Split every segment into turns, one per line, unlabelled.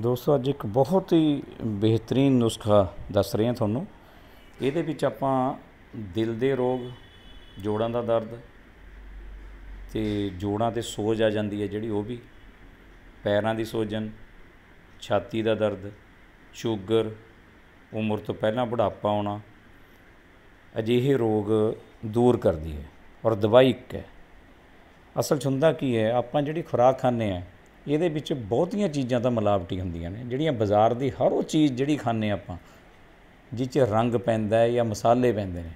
ਦੋਸਤੋ ਅੱਜ ਇੱਕ ਬਹੁਤ ਹੀ ਬਿਹਤਰੀਨ ਨੁਸਖਾ ਦੱਸ ਰਹੇ ਹਾਂ ਤੁਹਾਨੂੰ ਇਹਦੇ ਵਿੱਚ ਆਪਾਂ ਦਿਲ ਦੇ ਰੋਗ ਜੋੜਾਂ ਦਾ ਦਰਦ ਤੇ ਜੋੜਾਂ ਤੇ ਸੋਜ ਆ ਜਾਂਦੀ ਹੈ ਜਿਹੜੀ ਉਹ ਵੀ ਪੈਰਾਂ ਦੀ ਸੋਜਨ ਛਾਤੀ ਦਾ ਦਰਦ ਸ਼ੂਗਰ ਉਮਰ ਤੋਂ ਪਹਿਲਾਂ ਬੁਢਾਪਾ ਆਉਣਾ ਅਜਿਹੇ ਰੋਗ ਦੂਰ ਕਰਦੀ ਹੈ ਔਰ ਦਵਾਈ ਇੱਕ ਹੈ ਅਸਲ ਚੁੰਦਾ ਕੀ ਹੈ ਆਪਾਂ ਜਿਹੜੀ ਖੁਰਾਕ ਖਾਂਦੇ ਆ ਇਹਦੇ ਵਿੱਚ ਬਹੁਤੀਆਂ ਚੀਜ਼ਾਂ ਤਾਂ ਮਿਲਾਵਟੀ ਹੁੰਦੀਆਂ ਨੇ ਜਿਹੜੀਆਂ ਬਾਜ਼ਾਰ ਦੀ ਹਰ ਉਹ ਚੀਜ਼ ਜਿਹੜੀ ਖਾਂਦੇ ਆਪਾਂ ਜਿਸ 'ਚ ਰੰਗ ਪੈਂਦਾ ਹੈ ਜਾਂ ਮਸਾਲੇ ਪੈਂਦੇ ਨੇ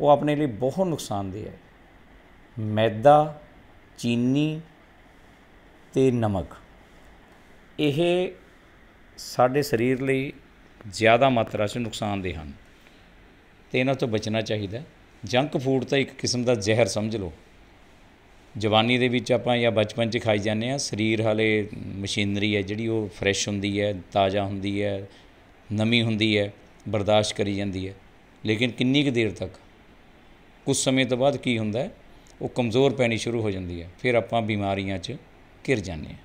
ਉਹ ਆਪਣੇ ਲਈ ਬਹੁਤ ਨੁਕਸਾਨਦੇ ਹੈ ਮੈਦਾ ਚੀਨੀ ਤੇ ਨਮਕ ਇਹ ਸਾਡੇ ਸਰੀਰ ਲਈ ਜ਼ਿਆਦਾ ਮਾਤਰਾ 'ਚ ਨੁਕਸਾਨਦੇ ਹਨ ਤੇ ਇਹਨਾਂ ਤੋਂ ਬਚਣਾ ਚਾਹੀਦਾ ਜੰਕ ਫੂਡ ਤਾਂ ਇੱਕ ਕਿਸਮ ਦਾ ਜ਼ਹਿਰ ਸਮਝ ਲਓ ਜਵਾਨੀ ਦੇ ਵਿੱਚ ਆਪਾਂ ਜਾਂ ਬਚਪਨ 'ਚ ਖਾਈ ਜਾਂਦੇ ਆ ਸਰੀਰ ਹਾਲੇ ਮਸ਼ੀਨਰੀ ਹੈ ਜਿਹੜੀ ਉਹ ਫਰੈਸ਼ ਹੁੰਦੀ ਹੈ ਤਾਜ਼ਾ ਹੁੰਦੀ ਹੈ ਨਮੀ ਹੁੰਦੀ ਹੈ ਬਰਦਾਸ਼ਤ ਕਰੀ ਜਾਂਦੀ ਹੈ ਲੇਕਿਨ ਕਿੰਨੀ ਕੁ ਦੇਰ ਤੱਕ ਕੁਝ ਸਮੇਂ ਤੋਂ ਬਾਅਦ ਕੀ ਹੁੰਦਾ ਉਹ ਕਮਜ਼ੋਰ ਪੈਣੀ ਸ਼ੁਰੂ ਹੋ ਜਾਂਦੀ ਹੈ ਫਿਰ ਆਪਾਂ ਬਿਮਾਰੀਆਂ 'ਚ ਘਿਰ ਜਾਂਦੇ ਆ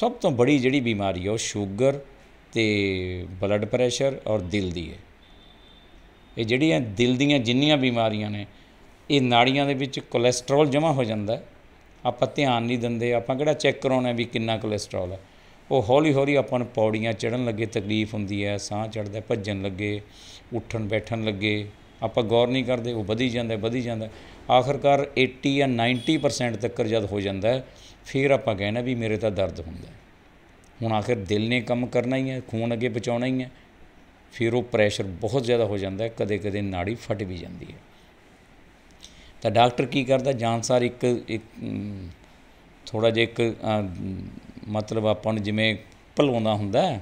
ਸਭ ਤੋਂ ਬੜੀ ਜਿਹੜੀ ਬਿਮਾਰੀ ਹੈ ਉਹ ਸ਼ੂਗਰ ਤੇ ਬਲੱਡ ਪ੍ਰੈਸ਼ਰ ਔਰ ਦਿਲ ਦੀ ਹੈ ਇਹ ਜਿਹੜੀਆਂ ਦਿਲ ਦੀਆਂ ਜਿੰਨੀਆਂ ਬਿਮਾਰੀਆਂ ਨੇ ਇਹ ਨਾੜੀਆਂ ਦੇ ਵਿੱਚ ਕੋਲੇਸਟ੍ਰੋਲ ਜਮ੍ਹਾਂ ਹੋ ਜਾਂਦਾ ਹੈ ਆਪਾਂ ਧਿਆਨ ਨਹੀਂ ਦਿੰਦੇ ਆਪਾਂ ਕਿਹੜਾ ਚੈੱਕ ਕਰਾਉਣਾ ਵੀ ਕਿੰਨਾ ਕੋਲੇਸਟ੍ਰੋਲ ਹੈ ਉਹ ਹੌਲੀ ਹੌਲੀ ਆਪਾਂ ਨੂੰ ਪੌੜੀਆਂ ਚੜਨ ਲੱਗੇ ਤਕਲੀਫ ਹੁੰਦੀ ਹੈ ਸਾਹ ਚੜਦਾ ਭੱਜਣ ਲੱਗੇ ਉੱਠਣ ਬੈਠਣ ਲੱਗੇ ਆਪਾਂ ਗੌਰ ਨਹੀਂ ਕਰਦੇ ਉਹ ਵਧੀ ਜਾਂਦਾ ਵਧੀ ਜਾਂਦਾ ਆਖਰਕਾਰ 80 ਜਾਂ 90% ਤੱਕ ਜਦ ਹੋ ਜਾਂਦਾ ਫਿਰ ਆਪਾਂ ਕਹਿੰਦੇ ਵੀ ਮੇਰੇ ਤਾਂ ਦਰਦ ਹੁੰਦਾ ਹੁਣ ਆਖਿਰ ਦਿਲ ਨੇ ਕੰਮ ਕਰਨਾ ਹੀ ਹੈ ਖੂਨ ਅੱਗੇ ਪਹੁੰਚਾਉਣਾ ਹੀ ਹੈ ਫਿਰ ਉਹ ਪ੍ਰੈਸ਼ਰ ਬਹੁਤ ਜ਼ਿਆਦਾ ਹੋ ਜਾਂਦਾ ਕਦੇ-ਕਦੇ ਨਾੜੀ ਫਟ ਵੀ ਜਾਂਦੀ ਹੈ ਤਾਂ ਡਾਕਟਰ ਕੀ ਕਰਦਾ ਜਾਨਸਾਰ ਇੱਕ ਇੱਕ ਥੋੜਾ ਜਿਹਾ ਇੱਕ ਮਤਲਬ ਆਪਾਂ ਨੂੰ ਜਿਵੇਂ ਭਲਵਾਉਂਦਾ ਹੁੰਦਾ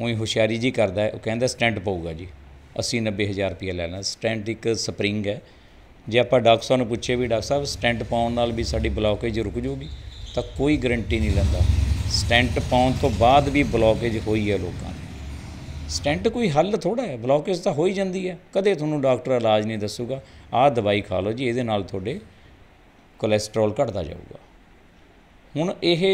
ਉਹੀ ਹੁਸ਼ਿਆਰੀ ਜੀ ਕਰਦਾ ਉਹ ਕਹਿੰਦਾ ਸਟੈਂਟ ਪਾਊਗਾ ਜੀ 80 90000 ਰੁਪਏ ਲੈਣਾ ਸਟੈਂਟ ਇੱਕ ਸਪਰਿੰਗ ਹੈ ਜੇ ਆਪਾਂ ਡਾਕਟਰ ਸਾਹਿਬ ਨੂੰ ਪੁੱਛੇ ਵੀ ਡਾਕਟਰ ਸਾਹਿਬ ਸਟੈਂਟ ਪਾਉਣ ਨਾਲ ਵੀ ਸਾਡੀ ਬਲੌਕੇਜ ਰੁਕ ਜੂਗੀ ਤਾਂ ਕੋਈ ਗਰੰਟੀ ਨਹੀਂ ਲੈਂਦਾ ਸਟੈਂਟ ਪਾਉਣ ਤੋਂ ਬਾਅਦ ਵੀ ਬਲੌਕੇਜ ਹੋਈ ਹੈ ਲੋਕਾਂ ਦੀ ਸਟੈਂਟ ਕੋਈ ਹੱਲ ਥੋੜਾ ਹੈ ਬਲੌਕੇਜ ਤਾਂ ਹੋ ਹੀ ਜਾਂਦੀ ਹੈ ਕਦੇ ਤੁਹਾਨੂੰ ਡਾਕਟਰ ਇਲਾਜ ਨਹੀਂ ਦੱਸੂਗਾ ਆਹ ਦਵਾਈ ਖਾ ਲਓ ਜੀ ਇਹਦੇ ਨਾਲ ਤੁਹਾਡੇ ਕੋਲੇਸਟ੍ਰੋਲ ਘਟਦਾ ਜਾਊਗਾ ਹੁਣ ਇਹ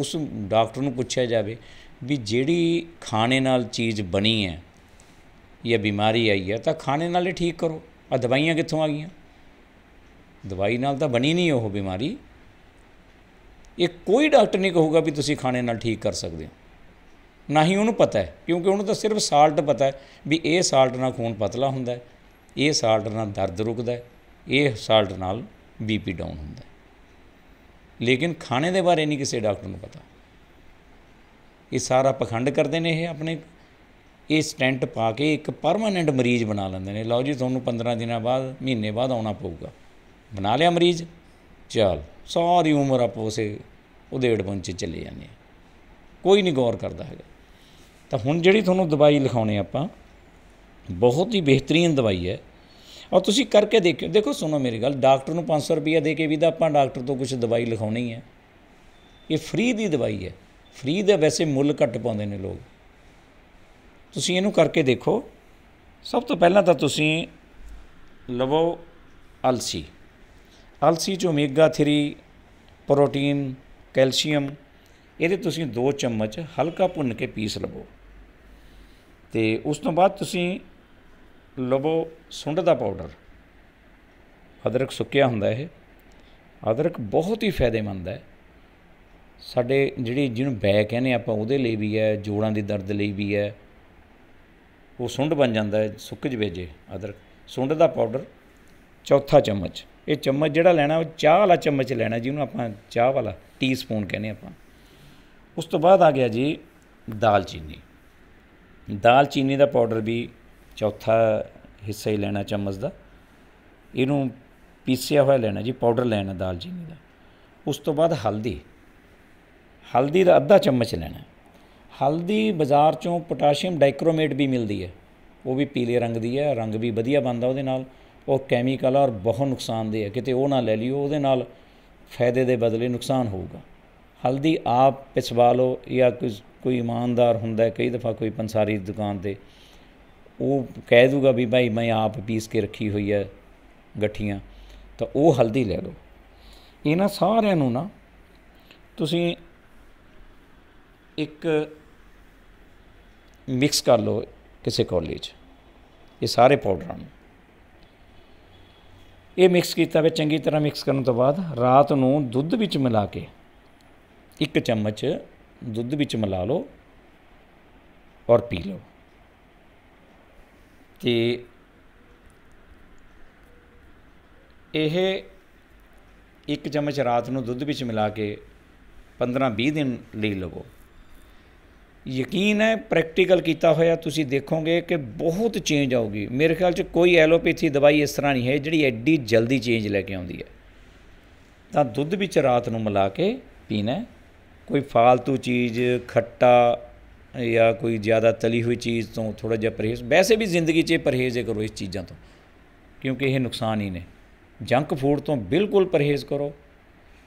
ਉਸ ਡਾਕਟਰ ਨੂੰ ਪੁੱਛਿਆ ਜਾਵੇ ਵੀ ਜਿਹੜੀ ਖਾਣੇ ਨਾਲ ਚੀਜ਼ ਬਣੀ ਹੈ ਇਹ ਬਿਮਾਰੀ ਆਈ ਹੈ ਤਾਂ ਖਾਣੇ ਨਾਲ ਹੀ ਠੀਕ ਕਰੋ ਆ ਦਵਾਈਆਂ ਕਿੱਥੋਂ ਆ ਗਈਆਂ ਦਵਾਈ ਨਾਲ ਤਾਂ ਬਣੀ ਨਹੀਂ ਉਹ ਬਿਮਾਰੀ ਇਹ ਕੋਈ ਡਾਕਟਰ ਨਹੀਂ ਕਹੂਗਾ ਵੀ ਤੁਸੀਂ ਖਾਣੇ ਨਾਲ ਠੀਕ ਕਰ ਸਕਦੇ ਹੋ ਨਾ ਹੀ ਉਹਨੂੰ ਪਤਾ ਹੈ ਕਿਉਂਕਿ ਉਹਨੂੰ ਤਾਂ ਸਿਰਫ ਸਾਲਟ ਪਤਾ ਹੈ ਵੀ ਇਹ ਸਾਲਟ ਨਾਲ ਖੂਨ ਪਤਲਾ ਹੁੰਦਾ ਹੈ ਇਹ ਸਾਲਟ ਨਾਲ ਦਰਦ ਰੁਕਦਾ ਇਹ ਸਾਲਟ ਨਾਲ ਬੀਪੀ ਡਾਊਨ ਹੁੰਦਾ ਲੇਕਿਨ ਖਾਣੇ ਦੇ ਬਾਰੇ ਨਹੀਂ ਕਿਸੇ ਡਾਕਟਰ ਨੂੰ ਪਤਾ ਇਹ ਸਾਰਾ ਪਖੰਡ ਕਰਦੇ ਨੇ ਇਹ ਆਪਣੇ ਇਹ ਸਟੈਂਟ ਪਾ ਕੇ ਇੱਕ ਪਰਮਾਨੈਂਟ ਮਰੀਜ਼ ਬਣਾ ਲੈਂਦੇ ਨੇ ਲਓ ਜੀ ਤੁਹਾਨੂੰ 15 ਦਿਨਾਂ ਬਾਅਦ ਮਹੀਨੇ ਬਾਅਦ ਆਉਣਾ ਪਊਗਾ ਬਣਾ ਲਿਆ ਮਰੀਜ਼ ਚਲ ਸਾਰੀ ਉਮਰ ਆਪ ਉਸੇ ਉਹਦੇ ਐਡਵੈਂਚ ਚ ਚਲੇ ਜਾਂਦੇ ਆ ਕੋਈ ਨਹੀਂ ਗੌਰ ਕਰਦਾ ਹੈਗਾ ਤਾਂ ਹੁਣ ਜਿਹੜੀ ਤੁਹਾਨੂੰ ਦਵਾਈ ਲਿਖਾਉਣੀ ਆਪਾਂ ਬਹੁਤ ਹੀ ਬਿਹਤਰੀਨ ਦਵਾਈ ਹੈ ਔਰ ਤੁਸੀਂ ਕਰਕੇ ਦੇਖਿਓ ਦੇਖੋ ਸੁਣੋ ਮੇਰੀ ਗੱਲ ਡਾਕਟਰ ਨੂੰ 500 ਰੁਪਏ ਦੇ ਕੇ ਵੀ ਤਾਂ ਆਪਾਂ ਡਾਕਟਰ ਤੋਂ ਕੁਝ ਦਵਾਈ ਲਿਖਾਉਣੀ ਹੈ ਇਹ ਫ੍ਰੀ ਦੀ ਦਵਾਈ ਹੈ ਫ੍ਰੀ ਦਾ ਵੈਸੇ ਮੁੱਲ ਘੱਟ ਪਾਉਂਦੇ ਨੇ ਲੋਕ ਤੁਸੀਂ ਇਹਨੂੰ ਕਰਕੇ ਦੇਖੋ ਸਭ ਤੋਂ ਪਹਿਲਾਂ ਤਾਂ ਤੁਸੀਂ ਲਵੋ ਅਲਸੀ ਅਲਸੀ ਜੋ ਓਮੇਗਾ 3 ਪ੍ਰੋਟੀਨ ਕੈਲਸ਼ੀਅਮ ਇਹਦੇ ਤੁਸੀਂ 2 ਚਮਚ ਹਲਕਾ ਭੁੰਨ ਕੇ ਪੀਸ ਲਵੋ ਤੇ ਉਸ ਤੋਂ ਬਾਅਦ ਤੁਸੀਂ ਲਵੋ ਸੁੰਡ ਦਾ ਪਾਊਡਰ ਅਦਰਕ ਸੁੱਕਿਆ ਹੁੰਦਾ ਇਹ ਅਦਰਕ ਬਹੁਤ ਹੀ ਫਾਇਦੇਮੰਦ ਹੈ ਸਾਡੇ ਜਿਹੜੀ ਜਿਹਨੂੰ ਬੈ ਕਹਿੰਦੇ ਆਪਾਂ ਉਹਦੇ ਲਈ ਵੀ ਹੈ ਜੋੜਾਂ ਦੇ ਦਰਦ ਲਈ ਵੀ ਹੈ ਉਹ ਸੁੰਡ ਬਣ ਜਾਂਦਾ ਹੈ ਸੁੱਕ ਜਵੇਜੇ ਅਦਰਕ ਸੁੰਡ ਦਾ ਪਾਊਡਰ ਚੌਥਾ ਚਮਚ ਇਹ ਚਮਚ ਜਿਹੜਾ ਲੈਣਾ ਉਹ ਚਾਹ ਵਾਲਾ ਚਮਚ ਲੈਣਾ ਜਿਹਨੂੰ ਆਪਾਂ ਚਾਹ ਵਾਲਾ ਟੀਸਪੂਨ ਕਹਿੰਦੇ ਆਪਾਂ ਉਸ ਤੋਂ ਬਾਅਦ ਆ ਗਿਆ ਜੀ ਦਾਲਚੀਨੀ ਦਾਲਚੀਨੀ ਦਾ ਪਾਊਡਰ ਵੀ ਚੌਥਾ ਹਿੱਸਾ ਹੀ ਲੈਣਾ ਚਮਚ ਦਾ ਇਹਨੂੰ ਪੀਸਿਆ ਹੋਇਆ ਲੈਣਾ ਜੀ ਪਾਊਡਰ ਲੈਣਾ ਦਾਲ ਚੀਨੀ ਦਾ ਉਸ ਤੋਂ ਬਾਅਦ ਹਲਦੀ ਹਲਦੀ ਦਾ ਅੱਧਾ ਚਮਚ ਲੈਣਾ ਹਲਦੀ ਬਾਜ਼ਾਰ ਚੋਂ ਪੋਟਾਸ਼ੀਅਮ ਡਾਈਕ੍ਰੋਮੇਟ ਵੀ ਮਿਲਦੀ ਹੈ ਉਹ ਵੀ ਪੀਲੇ ਰੰਗ ਦੀ ਹੈ ਰੰਗ ਵੀ ਵਧੀਆ ਬਣਦਾ ਉਹਦੇ ਨਾਲ ਉਹ ਕੈਮੀਕਲ ਔਰ ਬਹੁਤ ਨੁਕਸਾਨਦੇ ਹੈ ਕਿਤੇ ਉਹ ਨਾ ਲੈ ਲਿਓ ਉਹਦੇ ਨਾਲ ਫਾਇਦੇ ਦੇ ਬਦਲੇ ਨੁਕਸਾਨ ਹੋਊਗਾ ਹਲਦੀ ਆਪ ਪਿਸਵਾ ਲਓ ਜਾਂ ਕੋਈ ਕੋਈ ਇਮਾਨਦਾਰ ਹੁੰਦਾ ਕਈ ਦਫਾ ਕੋਈ ਪੰਸਾਰੀ ਦੁਕਾਨ ਤੇ ਉਹ ਕਹਿ ਦੂਗਾ ਵੀ ਭਾਈ ਮੈਂ ਆਪ ਪੀਸ ਕੇ ਰੱਖੀ ਹੋਈ ਹੈ ਗੱਠੀਆਂ ਤਾਂ ਉਹ ਹਲਦੀ ਲੈ ਲਓ ਇਹਨਾਂ ਸਾਰਿਆਂ ਨੂੰ ਨਾ ਤੁਸੀਂ ਇੱਕ ਮਿਕਸ ਕਰ ਲਓ ਕਿਸੇ ਕੋਲੀ 'ਚ ਇਹ ਸਾਰੇ ਪਾਊਡਰਾਂ ਨੂੰ ਇਹ ਮਿਕਸ ਕੀਤਾ ਵੇ ਚੰਗੀ ਤਰ੍ਹਾਂ ਮਿਕਸ ਕਰਨ ਤੋਂ ਬਾਅਦ ਰਾਤ ਨੂੰ ਦੁੱਧ ਵਿੱਚ ਮਿਲਾ ਕੇ ਇੱਕ ਚਮਚ ਦੁੱਧ ਵਿੱਚ ਮਿਲਾ ਲਓ ਔਰ ਪੀ ਲਓ ਤੇ ਇਹ ਇੱਕ ਚਮਚ ਰਾਤ ਨੂੰ ਦੁੱਧ ਵਿੱਚ ਮਿਲਾ ਕੇ 15-20 ਦਿਨ ਲਈ ਲਵੋ ਯਕੀਨ ਹੈ ਪ੍ਰੈਕਟੀਕਲ ਕੀਤਾ ਹੋਇਆ ਤੁਸੀਂ ਦੇਖੋਗੇ ਕਿ ਬਹੁਤ ਚੇਂਜ ਆਊਗੀ ਮੇਰੇ ਖਿਆਲ 'ਚ ਕੋਈ ਐਲੋਪੈਥੀ ਦਵਾਈ ਇਸ ਤਰ੍ਹਾਂ ਨਹੀਂ ਹੈ ਜਿਹੜੀ ਐਡੀ ਜਲਦੀ ਚੇਂਜ ਲੈ ਕੇ ਆਉਂਦੀ ਹੈ ਤਾਂ ਦੁੱਧ ਵਿੱਚ ਰਾਤ ਨੂੰ ਮਿਲਾ ਕੇ ਪੀਣਾ ਕੋਈ ਫਾਲਤੂ ਚੀਜ਼ ਖੱਟਾ ਜਾਂ ਕੋਈ ਜ਼ਿਆਦਾ ਤਲੀ ਹੋਈ ਚੀਜ਼ ਤੋਂ ਥੋੜਾ ਜਿਹਾ ਪਰਹੇਜ਼ ਵੈਸੇ ਵੀ ਜ਼ਿੰਦਗੀ 'ਚ ਪਰਹੇਜ਼ ਕਰੋ ਇਸ ਚੀਜ਼ਾਂ ਤੋਂ ਕਿਉਂਕਿ ਇਹ ਨੁਕਸਾਨ ਹੀ ਨੇ ਜੰਕ ਫੂਡ ਤੋਂ ਬਿਲਕੁਲ ਪਰਹੇਜ਼ ਕਰੋ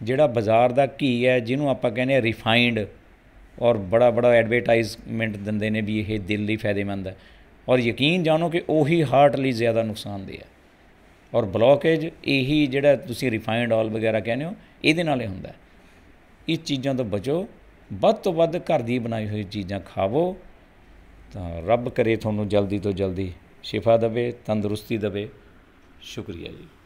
ਜਿਹੜਾ ਬਾਜ਼ਾਰ ਦਾ ਘੀ ਹੈ ਜਿਹਨੂੰ ਆਪਾਂ ਕਹਿੰਦੇ ਆ ਰਿਫਾਈਨਡ ਔਰ ਬੜਾ ਬੜਾ ਐਡਵਰਟਾਈਜ਼ਮੈਂਟ ਦਿੰਦੇ ਨੇ ਵੀ ਇਹ ਦਿਲ ਲਈ ਫਾਇਦੇਮੰਦ ਹੈ ਔਰ ਯਕੀਨ ਜਾਣੋ ਕਿ ਉਹੀ ਹਾਰਟ ਲਈ ਜ਼ਿਆਦਾ ਨੁਕਸਾਨਦੇਹ ਹੈ ਔਰ ਬਲੌਕੇਜ ਇਹੀ ਜਿਹੜਾ ਤੁਸੀਂ ਰਿਫਾਈਨਡ ਆਲ ਵਗੈਰਾ ਕਹਿੰਦੇ ਹੋ ਇਹਦੇ ਨਾਲੇ ਹੁੰਦਾ ਇਸ ਚੀਜ਼ਾਂ ਤੋਂ ਬਚੋ ਵੱਧ ਤੋਂ ਵੱਧ ਘਰ ਦੀ ਬਣਾਈ ਹੋਈ ਚੀਜ਼ਾਂ ਖਾਵੋ ਤਾਂ ਰੱਬ ਕਰੇ ਤੁਹਾਨੂੰ ਜਲਦੀ ਤੋਂ ਜਲਦੀ ਸ਼ਿਫਾ ਦੇਵੇ ਤੰਦਰੁਸਤੀ ਦੇਵੇ ਸ਼ੁਕਰੀਆ ਜੀ